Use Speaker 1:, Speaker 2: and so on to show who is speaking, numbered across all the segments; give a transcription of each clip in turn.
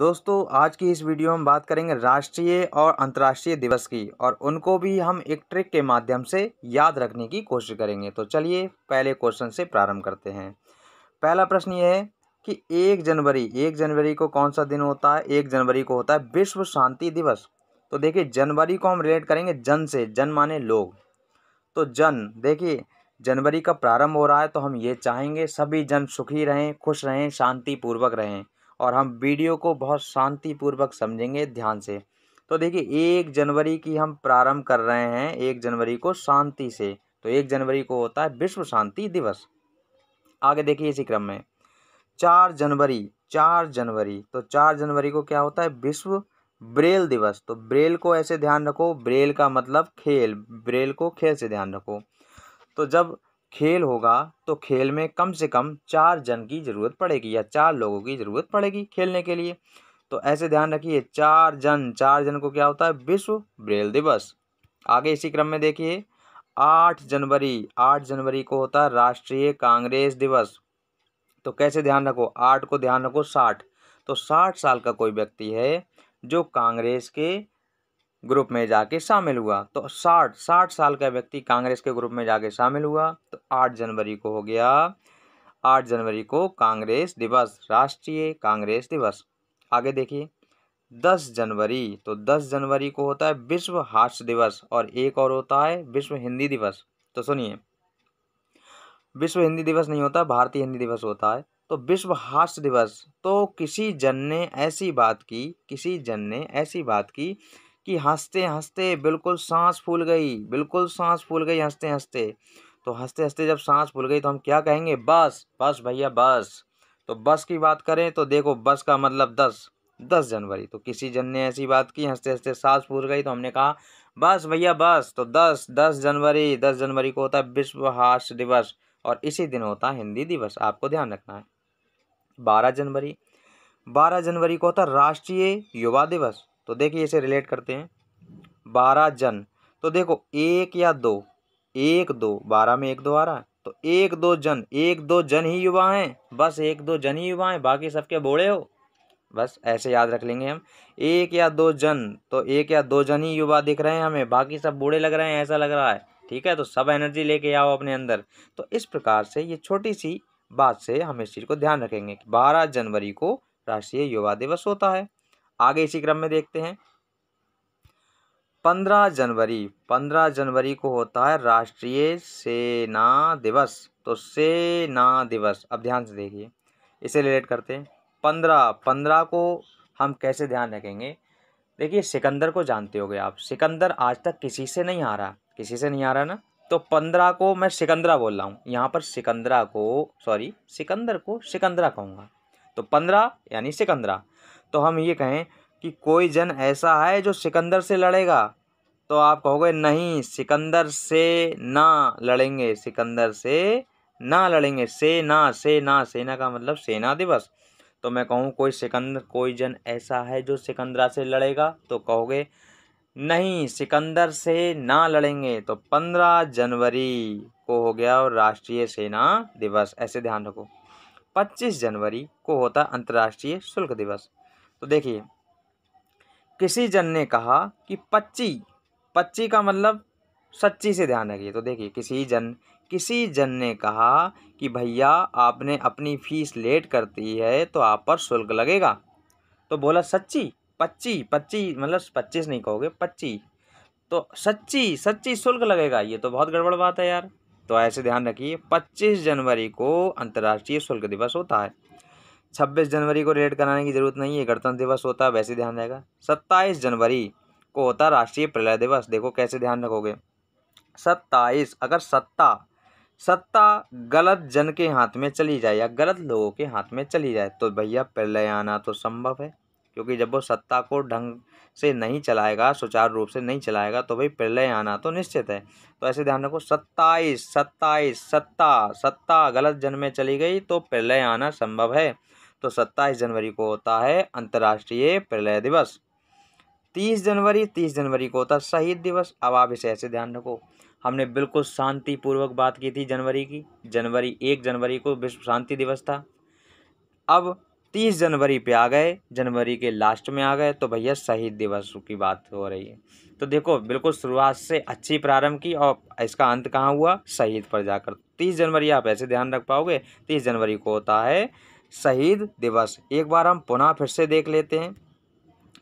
Speaker 1: दोस्तों आज की इस वीडियो में बात करेंगे राष्ट्रीय और अंतर्राष्ट्रीय दिवस की और उनको भी हम एक ट्रिक के माध्यम से याद रखने की कोशिश करेंगे तो चलिए पहले क्वेश्चन से प्रारंभ करते हैं पहला प्रश्न ये है कि एक जनवरी एक जनवरी को कौन सा दिन होता है एक जनवरी को होता है विश्व शांति दिवस तो देखिए जनवरी को हम रिलेट करेंगे जन से जन माने लोग तो जन देखिए जनवरी का प्रारंभ हो रहा है तो हम ये चाहेंगे सभी जन सुखी रहें खुश रहें शांतिपूर्वक रहें और हम वीडियो को बहुत शांतिपूर्वक समझेंगे ध्यान से तो देखिए एक जनवरी की हम प्रारंभ कर रहे हैं एक जनवरी को शांति से तो एक जनवरी को होता है विश्व शांति दिवस आगे देखिए इसी क्रम में चार जनवरी चार जनवरी तो चार जनवरी को क्या होता है विश्व ब्रेल दिवस तो ब्रेल को ऐसे ध्यान रखो ब्रेल का मतलब खेल ब्रेल को खेल से ध्यान रखो तो जब खेल होगा तो खेल में कम से कम चार जन की ज़रूरत पड़ेगी या चार लोगों की ज़रूरत पड़ेगी खेलने के लिए तो ऐसे ध्यान रखिए चार जन चार जन को क्या होता है विश्व ब्रेल दिवस आगे इसी क्रम में देखिए आठ जनवरी आठ जनवरी को होता है राष्ट्रीय कांग्रेस दिवस तो कैसे ध्यान रखो आठ को ध्यान रखो साठ तो साठ साल का कोई व्यक्ति है जो कांग्रेस के ग्रुप में जाके शामिल हुआ तो साठ साठ साल का व्यक्ति कांग्रेस के ग्रुप में जाके शामिल हुआ तो आठ जनवरी को हो गया आठ जनवरी को कांग्रेस दिवस राष्ट्रीय कांग्रेस दिवस आगे देखिए दस जनवरी तो दस जनवरी को होता है विश्व हास्य दिवस और एक और होता है विश्व हिंदी दिवस तो सुनिए विश्व हिंदी दिवस नहीं होता भारतीय हिंदी दिवस होता है तो विश्व हास्य दिवस तो किसी जन ने ऐसी बात की किसी जन ने ऐसी बात की कि हंसते हंसते बिल्कुल सांस फूल गई बिल्कुल साँस फूल गई हंसते हंसते तो हंसते हंसते जब सांस फूल गई तो हम क्या कहेंगे बस बस भैया बस तो बस की बात करें तो देखो बस का मतलब दस दस जनवरी तो किसी जन ने ऐसी बात की हंसते हंसते सांस फूल गई तो हमने कहा बस भैया बस तो दस दस जनवरी दस जनवरी को होता है विश्व हास्य दिवस और इसी दिन होता है हिंदी दिवस आपको ध्यान रखना है बारह जनवरी बारह जनवरी को होता है राष्ट्रीय युवा दिवस तो देखिए इसे रिलेट करते हैं बारह जन तो देखो एक या दो एक दो बारह में एक दो आ रहा है तो एक दो जन एक दो जन ही युवा हैं बस एक दो जन ही युवा हैं बाकी सबके बोड़े हो बस ऐसे याद रख लेंगे हम एक या दो जन तो एक या दो जन ही युवा दिख रहे हैं हमें बाकी सब बूढ़े लग रहे हैं ऐसा लग रहा है ठीक है तो सब एनर्जी लेके आओ अपने अंदर तो इस प्रकार से ये छोटी सी बात से हम इस चीज़ को ध्यान रखेंगे कि बारह जनवरी को राष्ट्रीय युवा दिवस होता है आगे इसी क्रम में देखते हैं पंद्रह जनवरी पंद्रह जनवरी को होता है राष्ट्रीय सेना दिवस तो सेना दिवस अब ध्यान से देखिए इसे रिलेट करते हैं पंद्रह पंद्रह को हम कैसे ध्यान रखेंगे देखिए सिकंदर को जानते हो आप सिकंदर आज तक किसी से नहीं आ रहा किसी से नहीं आ रहा ना तो पंद्रह को मैं सिकंदरा बोल रहा हूँ यहाँ पर सिकंदरा को सॉरी सिकंदर को सिकंदरा कहूँगा तो पंद्रह यानी सिकंदरा तो हम ये कहें कि कोई जन ऐसा है जो सिकंदर से लड़ेगा तो आप कहोगे नहीं सिकंदर से ना लड़ेंगे सिकंदर से ना लड़ेंगे से ना से ना सेना का मतलब सेना दिवस तो मैं कहूँ कोई सिकंदर कोई जन ऐसा है जो सिकंदरा से लड़ेगा तो कहोगे नहीं सिकंदर से ना लड़ेंगे तो पंद्रह जनवरी को हो गया और राष्ट्रीय सेना दिवस ऐसे ध्यान रखो 25 जनवरी को होता अंतर्राष्ट्रीय शुल्क दिवस तो देखिए किसी जन ने कहा कि पच्ची पच्ची का मतलब सच्ची से ध्यान रखिए तो देखिए किसी जन किसी जन ने कहा कि भैया आपने अपनी फीस लेट करती है तो आप पर शुल्क लगेगा तो बोला सच्ची पच्ची पच्ची मतलब पच्चीस नहीं कहोगे पच्ची तो सच्ची सच्ची शुल्क लगेगा ये तो बहुत गड़बड़ बात है यार तो ऐसे ध्यान रखिए 25 जनवरी को अंतर्राष्ट्रीय शुल्क दिवस होता है 26 जनवरी को रेड कराने की जरूरत नहीं है गणतंत्र दिवस होता है वैसे ध्यान रहेगा 27 जनवरी को होता है राष्ट्रीय प्रलय दिवस देखो कैसे ध्यान रखोगे 27 अगर सत्ता सत्ता गलत जन के हाथ में चली जाए या गलत लोगों के हाथ में चली जाए तो भैया प्रलय आना तो संभव है क्योंकि जब वो सत्ता को ढंग से नहीं चलाएगा सुचारू रूप से नहीं चलाएगा तो भाई प्रलय आना तो निश्चित है तो ऐसे ध्यान रखो सत्ताईस सत्ताईस सत्ता सत्ता गलत जन्म में चली गई तो प्रलय आना संभव है तो सत्ताईस जनवरी को होता है अंतर्राष्ट्रीय प्रलय दिवस तीस जनवरी तीस जनवरी को होता शहीद दिवस अब आप इसे ऐसे ध्यान रखो हमने बिल्कुल शांतिपूर्वक बात की थी जनवरी की जनवरी एक जनवरी को विश्व शांति दिवस था अब तीस जनवरी पे आ गए जनवरी के लास्ट में आ गए तो भैया शहीद दिवस की बात हो रही है तो देखो बिल्कुल शुरुआत से अच्छी प्रारंभ की और इसका अंत कहाँ हुआ शहीद पर जाकर तीस जनवरी आप ऐसे ध्यान रख पाओगे तीस जनवरी को होता है शहीद दिवस एक बार हम पुनः फिर से देख लेते हैं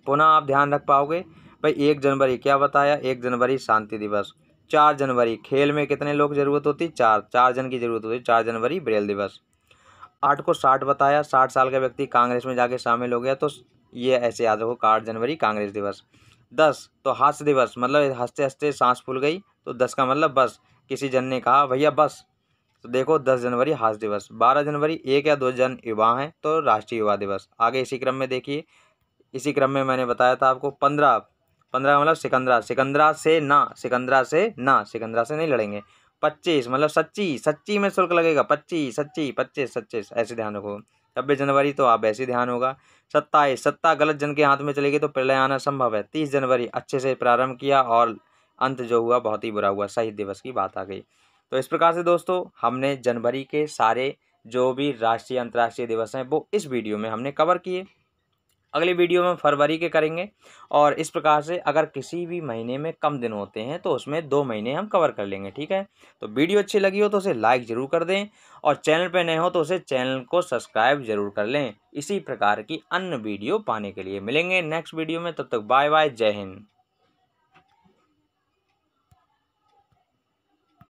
Speaker 1: पुनः आप ध्यान रख पाओगे भाई एक जनवरी क्या बताया एक जनवरी शांति दिवस चार जनवरी खेल में कितने लोग जरूरत होती चार चार जन की जरूरत होती चार जनवरी ब्रेल दिवस आठ को साठ बताया साठ साल का व्यक्ति कांग्रेस में जाके शामिल हो गया तो ये ऐसे याद रखो आठ जनवरी कांग्रेस दिवस दस तो हास्य दिवस मतलब हंसते हंसते सांस फूल गई तो दस का मतलब बस किसी जन ने कहा भैया बस तो देखो दस जनवरी हास्य दिवस बारह जनवरी एक या दो जन युवा हैं तो राष्ट्रीय युवा दिवस आगे इसी क्रम में देखिए इसी क्रम में मैंने बताया था आपको पंद्रह पंद्रह मतलब सिकंदरा सिकंदरा से ना सिकंदरा से ना सिकंदरा से नहीं लड़ेंगे पच्चीस मतलब सच्ची सच्ची में शुल्क लगेगा पच्चीस सच्ची पच्चीस सच्चीस ऐसे ध्यान रखो छब्बीस जनवरी तो आप ऐसे ध्यान होगा सत्ताईस सत्ता गलत जन के हाथ में चलेगी तो प्रलय आना संभव है तीस जनवरी अच्छे से प्रारंभ किया और अंत जो हुआ बहुत ही बुरा हुआ शहीद दिवस की बात आ गई तो इस प्रकार से दोस्तों हमने जनवरी के सारे जो भी राष्ट्रीय अंतर्राष्ट्रीय दिवस हैं वो इस वीडियो में हमने कवर किए अगले वीडियो में फरवरी के करेंगे और इस प्रकार से अगर किसी भी महीने में कम दिन होते हैं तो उसमें दो महीने हम कवर कर लेंगे ठीक है तो वीडियो अच्छी लगी हो तो उसे लाइक ज़रूर कर दें और चैनल पर नए हो तो उसे चैनल को सब्सक्राइब ज़रूर कर लें इसी प्रकार की अन्य वीडियो पाने के लिए मिलेंगे नेक्स्ट वीडियो में तब तक बाय बाय जय हिंद